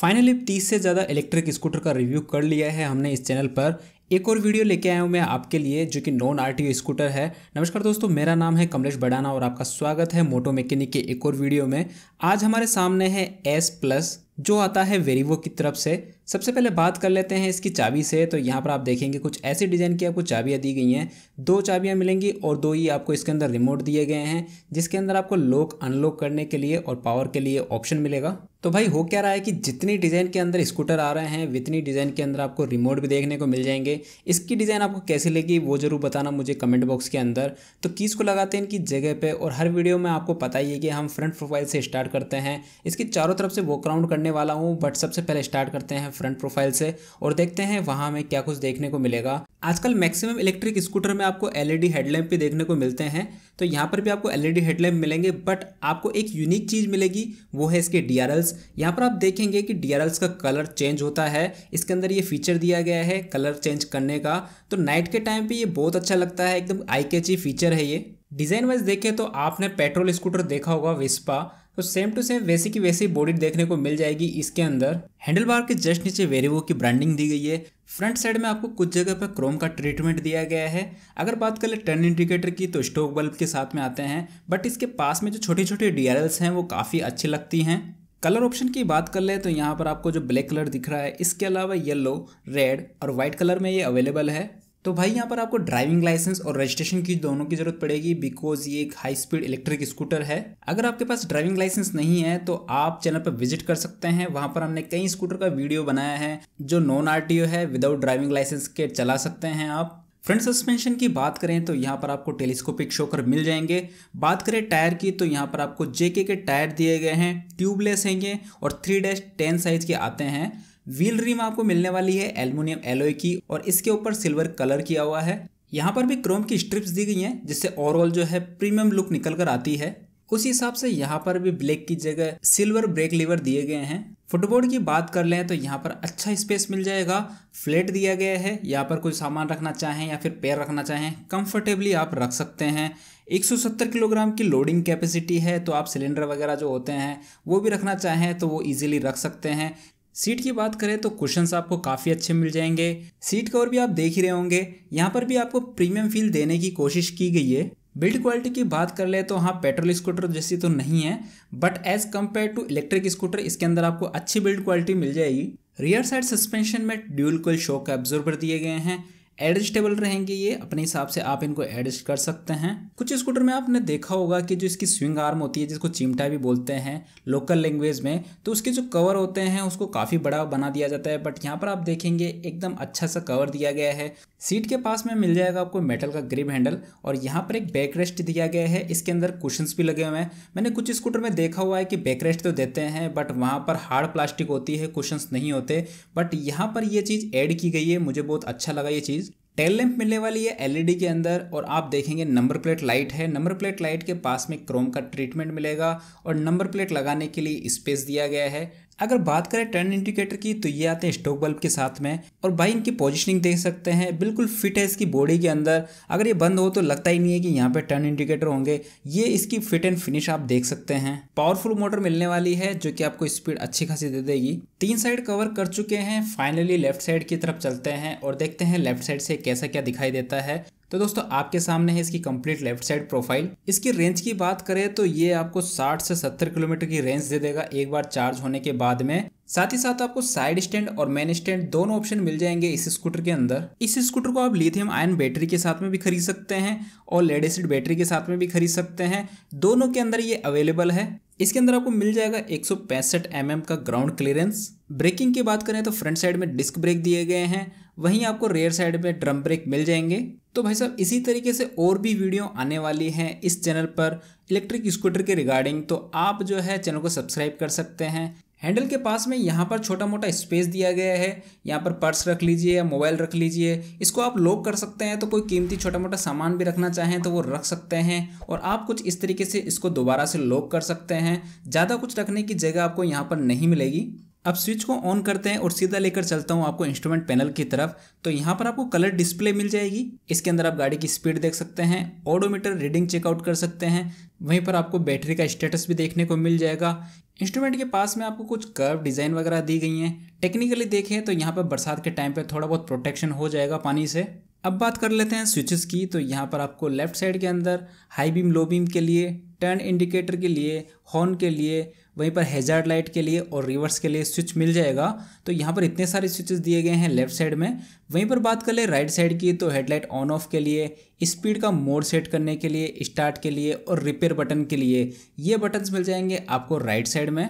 finally 30 से ज़्यादा electric scooter का रिव्यू कर लिया है हमने इस चैनल पर एक और वीडियो लेके आया हूँ मैं आपके लिए जो कि नॉन आर स्कूटर है नमस्कार दोस्तों मेरा नाम है कमलेश बडाना और आपका स्वागत है मोटो मैकेनिक के एक और वीडियो में आज हमारे सामने है एस प्लस जो आता है वेरिवो की तरफ से सबसे पहले बात कर लेते हैं इसकी चाबी से तो यहाँ पर आप देखेंगे कुछ ऐसे डिज़ाइन की आपको चाबियाँ दी गई हैं दो चाबियाँ मिलेंगी और दो ही आपको इसके अंदर रिमोट दिए गए हैं जिसके अंदर आपको लॉक अनलॉक करने के लिए और पावर के लिए ऑप्शन मिलेगा तो भाई हो क्या रहा है कि जितनी डिज़ाइन के अंदर स्कूटर आ रहे हैं वितनी डिज़ाइन के अंदर आपको रिमोट भी देखने को मिल जाएंगे इसकी डिज़ाइन आपको कैसी लगी वो ज़रूर बताना मुझे कमेंट बॉक्स के अंदर तो कीज़ को लगाते हैं इनकी जगह पे और हर वीडियो में आपको पता ही है कि हम फ्रंट प्रोफाइल से स्टार्ट करते हैं इसकी चारों तरफ से वॉक राउंड करने वाला हूँ बट सबसे पहले स्टार्ट करते हैं फ्रंट प्रोफाइल से और देखते हैं वहां हमें क्या कुछ देखने को मिलेगा आजकल मैक्सिमम इलेक्ट्रिक स्कूटर में आपको एलईडी हेडलैम्प e भी देखने को मिलते हैं तो यहाँ पर भी आपको एलईडी हेडलैम्प e मिलेंगे बट आपको एक यूनिक चीज़ मिलेगी वो है इसके डी आर यहाँ पर आप देखेंगे कि डी का कलर चेंज होता है इसके अंदर ये फीचर दिया गया है कलर चेंज करने का तो नाइट के टाइम पर ये बहुत अच्छा लगता है एकदम आई कैची फीचर है ये डिज़ाइन वाइज देखें तो आपने पेट्रोल स्कूटर देखा होगा विस्पा तो सेम टू सेम वैसी की वैसी बॉडी देखने को मिल जाएगी इसके अंदर हैंडल बार के जस्ट नीचे वेरिवो की ब्रांडिंग दी गई है फ्रंट साइड में आपको कुछ जगह पर क्रोम का ट्रीटमेंट दिया गया है अगर बात कर ले टर्न इंडिकेटर की तो स्टोक बल्ब के साथ में आते हैं बट इसके पास में जो छोटे छोटे डी हैं वो काफ़ी अच्छी लगती हैं कलर ऑप्शन की बात कर ले तो यहाँ पर आपको जो ब्लैक कलर दिख रहा है इसके अलावा येलो रेड और वाइट कलर में ये अवेलेबल है तो भाई यहाँ पर आपको ड्राइविंग लाइसेंस और रजिस्ट्रेशन की दोनों की जरूरत पड़ेगी बिकॉज ये एक हाई स्पीड इलेक्ट्रिक स्कूटर है अगर आपके पास ड्राइविंग लाइसेंस नहीं है तो आप चैनल पर विजिट कर सकते हैं वहां पर हमने कई स्कूटर का वीडियो बनाया है जो नॉन आर है विदाउट ड्राइविंग लाइसेंस के चला सकते हैं आप फ्रंट सस्पेंशन की बात करें तो यहाँ पर आपको टेलीस्कोपिक शोकर मिल जाएंगे बात करें टायर की तो यहाँ पर आपको जेके के टायर दिए गए हैं ट्यूबलेस हैं ये और थ्री डैश टेन साइज के आते हैं व्हील रिम आपको मिलने वाली है एल्यूमिनियम एलोय की और इसके ऊपर सिल्वर कलर किया हुआ है यहाँ पर भी क्रोम की स्ट्रिप्स दी गई हैं जिससे ओवरऑल जो है प्रीमियम लुक निकल कर आती है उस हिसाब से यहाँ पर भी ब्लैक की जगह सिल्वर ब्रेक लीवर दिए गए हैं फुटबोर्ड की बात कर लें तो यहाँ पर अच्छा स्पेस मिल जाएगा फ्लैट दिया गया है यहाँ पर कोई सामान रखना चाहें या फिर पैर रखना चाहें कंफर्टेबली आप रख सकते हैं 170 किलोग्राम की लोडिंग कैपेसिटी है तो आप सिलेंडर वगैरह जो होते हैं वो भी रखना चाहें तो वो इजीली रख सकते हैं सीट की बात करें तो क्वेश्चन आपको काफ़ी अच्छे मिल जाएंगे सीट कवर भी आप देख ही रहे होंगे यहाँ पर भी आपको प्रीमियम फील देने की कोशिश की गई है बिल्ड क्वालिटी की बात कर ले तो हाँ पेट्रोल स्कूटर जैसी तो नहीं है but as compare to electric scooter इसके अंदर आपको अच्छी बिल्ड क्वालिटी मिल जाएगी रियर साइड सस्पेंशन में ड्यूल कोल शॉक एब्जॉर्बर दिए गए हैं एडजस्टेबल रहेंगे ये अपने हिसाब से आप इनको एडजस्ट कर सकते हैं कुछ स्कूटर में आपने देखा होगा कि जो इसकी स्विंग आर्म होती है जिसको चिमटा भी बोलते हैं लोकल लैंग्वेज में तो उसके जो कवर होते हैं उसको काफ़ी बड़ा बना दिया जाता है बट यहाँ पर आप देखेंगे एकदम अच्छा सा कवर दिया गया है सीट के पास में मिल जाएगा आपको मेटल का ग्रिप हैंडल और यहाँ पर एक बैक रेस्ट दिया गया है इसके अंदर कुशंस भी लगे हुए हैं मैंने कुछ स्कूटर में देखा हुआ है कि बैक रेस्ट तो देते हैं बट वहाँ पर हार्ड प्लास्टिक होती है कुशंस नहीं होते बट यहाँ पर यह चीज़ ऐड की गई है मुझे बहुत अच्छा लगा ये चीज़ टेल लैंप मिलने वाली है एलईडी के अंदर और आप देखेंगे नंबर प्लेट लाइट है नंबर प्लेट लाइट के पास में क्रोम का ट्रीटमेंट मिलेगा और नंबर प्लेट लगाने के लिए स्पेस दिया गया है अगर बात करें ट्रेंड इंडिकेटर की तो ये आते हैं स्टॉक बल्ब के साथ में और भाई इनकी पोजीशनिंग देख सकते हैं बिल्कुल फिट है इसकी बॉडी के अंदर अगर ये बंद हो तो लगता ही नहीं है कि यहाँ पे टर्न इंडिकेटर होंगे ये इसकी फिट एंड फिनिश आप देख सकते हैं पावरफुल मोटर मिलने वाली है जो कि आपको स्पीड अच्छी खासी दे देगी तीन साइड कवर कर चुके हैं फाइनली लेफ्ट साइड की तरफ चलते हैं और देखते हैं लेफ्ट साइड से कैसा क्या दिखाई देता है तो दोस्तों आपके सामने है इसकी कंप्लीट लेफ्ट साइड प्रोफाइल इसकी रेंज की बात करें तो ये आपको 60 से 70 किलोमीटर की रेंज दे देगा एक बार चार्ज होने के बाद में साथ ही साथ आपको साइड स्टैंड और मेन स्टैंड दोनों ऑप्शन मिल जाएंगे इस स्कूटर के अंदर इस स्कूटर को आप लिथियम आयन बैटरी के साथ में भी खरीद सकते हैं और लेड एसिड बैटरी के साथ में भी खरीद सकते हैं दोनों के अंदर ये अवेलेबल है इसके अंदर आपको मिल जाएगा एक सौ mm का ग्राउंड क्लियरेंस ब्रेकिंग की बात करें तो फ्रंट साइड में डिस्क ब्रेक दिए गए हैं वहीं आपको रेयर साइड में ड्रम ब्रेक मिल जाएंगे तो भाई साहब इसी तरीके से और भी वीडियो आने वाली हैं इस चैनल पर इलेक्ट्रिक स्कूटर के रिगार्डिंग तो आप जो है चैनल को सब्सक्राइब कर सकते हैं हैंडल के पास में यहाँ पर छोटा मोटा स्पेस दिया गया है यहाँ पर पर्स रख लीजिए या मोबाइल रख लीजिए इसको आप लॉक कर सकते हैं तो कोई कीमती छोटा मोटा सामान भी रखना चाहें तो वो रख सकते हैं और आप कुछ इस तरीके से इसको दोबारा से लॉक कर सकते हैं ज़्यादा कुछ रखने की जगह आपको यहाँ पर नहीं मिलेगी अब स्विच को ऑन करते हैं और सीधा लेकर चलता हूँ आपको इंस्ट्रूमेंट पैनल की तरफ तो यहाँ पर आपको कलर डिस्प्ले मिल जाएगी इसके अंदर आप गाड़ी की स्पीड देख सकते हैं ऑडोमीटर रीडिंग चेकआउट कर सकते हैं वहीं पर आपको बैटरी का स्टेटस भी देखने को मिल जाएगा इंस्ट्रूमेंट के पास में आपको कुछ कर्व डिज़ाइन वगैरह दी गई हैं टेक्निकली देखें तो यहाँ पर बरसात के टाइम पर थोड़ा बहुत प्रोटेक्शन हो जाएगा पानी से अब बात कर लेते हैं स्विचेस की तो यहाँ पर आपको लेफ्ट साइड के अंदर हाई बीम लो बीम के लिए टर्न इंडिकेटर के लिए हॉर्न के लिए वहीं पर हेजार्ड लाइट के लिए और रिवर्स के लिए स्विच मिल जाएगा तो यहाँ पर इतने सारे स्विचेस दिए गए हैं लेफ्ट साइड में वहीं पर बात कर ले राइट साइड की तो हेडलाइट ऑन ऑफ के लिए स्पीड का मोड सेट करने के लिए स्टार्ट के लिए और रिपेयर बटन के लिए ये बटन्स मिल जाएंगे आपको राइट साइड में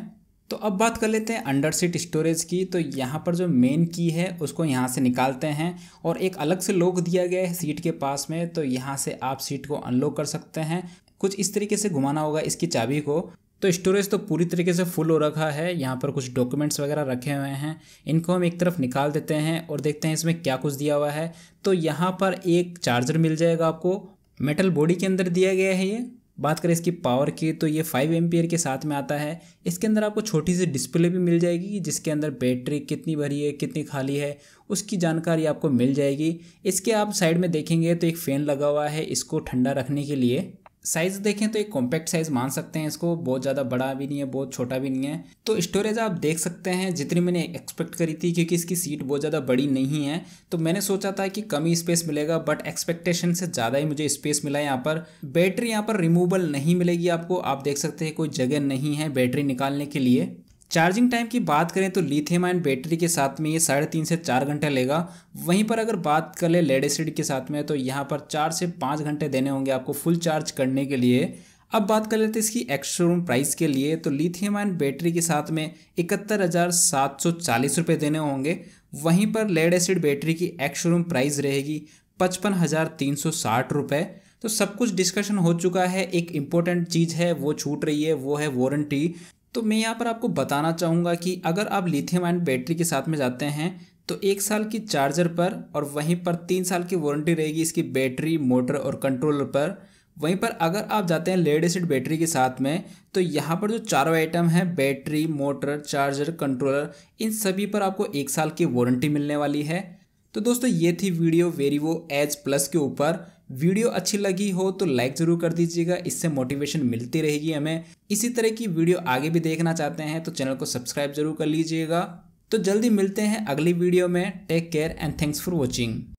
तो अब बात कर लेते हैं अंडर सीट स्टोरेज की तो यहाँ पर जो मेन की है उसको यहाँ से निकालते हैं और एक अलग से लॉक दिया गया है सीट के पास में तो यहाँ से आप सीट को अनलॉक कर सकते हैं कुछ इस तरीके से घुमाना होगा इसकी चाबी को तो स्टोरेज तो पूरी तरीके से फुल हो रखा है यहाँ पर कुछ डॉक्यूमेंट्स वगैरह रखे हुए हैं इनको हम एक तरफ निकाल देते हैं और देखते हैं इसमें क्या कुछ दिया हुआ है तो यहाँ पर एक चार्जर मिल जाएगा आपको मेटल बॉडी के अंदर दिया गया है ये बात करें इसकी पावर की तो ये फाइव एम के साथ में आता है इसके अंदर आपको छोटी सी डिस्प्ले भी मिल जाएगी जिसके अंदर बैटरी कितनी भरी है कितनी खाली है उसकी जानकारी आपको मिल जाएगी इसके आप साइड में देखेंगे तो एक फ़ैन लगा हुआ है इसको ठंडा रखने के लिए साइज़ देखें तो एक कॉम्पैक्ट साइज़ मान सकते हैं इसको बहुत ज़्यादा बड़ा भी नहीं है बहुत छोटा भी नहीं है तो स्टोरेज आप देख सकते हैं जितनी मैंने एक्सपेक्ट करी थी क्योंकि इसकी सीट बहुत ज़्यादा बड़ी नहीं है तो मैंने सोचा था कि कम ही स्पेस मिलेगा बट एक्सपेक्टेशन से ज़्यादा ही मुझे स्पेस मिला यहाँ पर बैटरी यहाँ पर रिमूवल नहीं मिलेगी आपको आप देख सकते हैं कोई जगह नहीं है बैटरी निकालने के लिए चार्जिंग टाइम की बात करें तो लिथियम आयन बैटरी के साथ में ये साढ़े तीन से चार घंटे लेगा वहीं पर अगर बात कर ले लेड एसिड के साथ में तो यहाँ पर चार से पाँच घंटे देने होंगे आपको फुल चार्ज करने के लिए अब बात कर लेते हैं इसकी रूम प्राइस के लिए तो लिथियम आयन बैटरी के साथ में इकहत्तर हज़ार सात सौ चालीस रुपये देने होंगे वहीं पर लेड एसिड बैटरी की एक्सशोरूम प्राइस रहेगी पचपन हज़ार तीन सौ साठ रुपये तो सब कुछ डिस्कशन हो चुका है एक इम्पोर्टेंट चीज़ है वो छूट रही है वो है वारंटी तो मैं यहाँ पर आपको बताना चाहूँगा कि अगर आप लिथियम आयन बैटरी के साथ में जाते हैं तो एक साल की चार्जर पर और वहीं पर तीन साल की वारंटी रहेगी इसकी बैटरी मोटर और कंट्रोलर पर वहीं पर अगर आप जाते हैं लेड एसिड बैटरी के साथ में तो यहाँ पर जो चारों आइटम हैं बैटरी मोटर चार्जर कंट्रोलर इन सभी पर आपको एक साल की वारंटी मिलने वाली है तो दोस्तों ये थी वीडियो वेरीवो एज प्लस के ऊपर वीडियो अच्छी लगी हो तो लाइक ज़रूर कर दीजिएगा इससे मोटिवेशन मिलती रहेगी हमें इसी तरह की वीडियो आगे भी देखना चाहते हैं तो चैनल को सब्सक्राइब ज़रूर कर लीजिएगा तो जल्दी मिलते हैं अगली वीडियो में take care and thanks for watching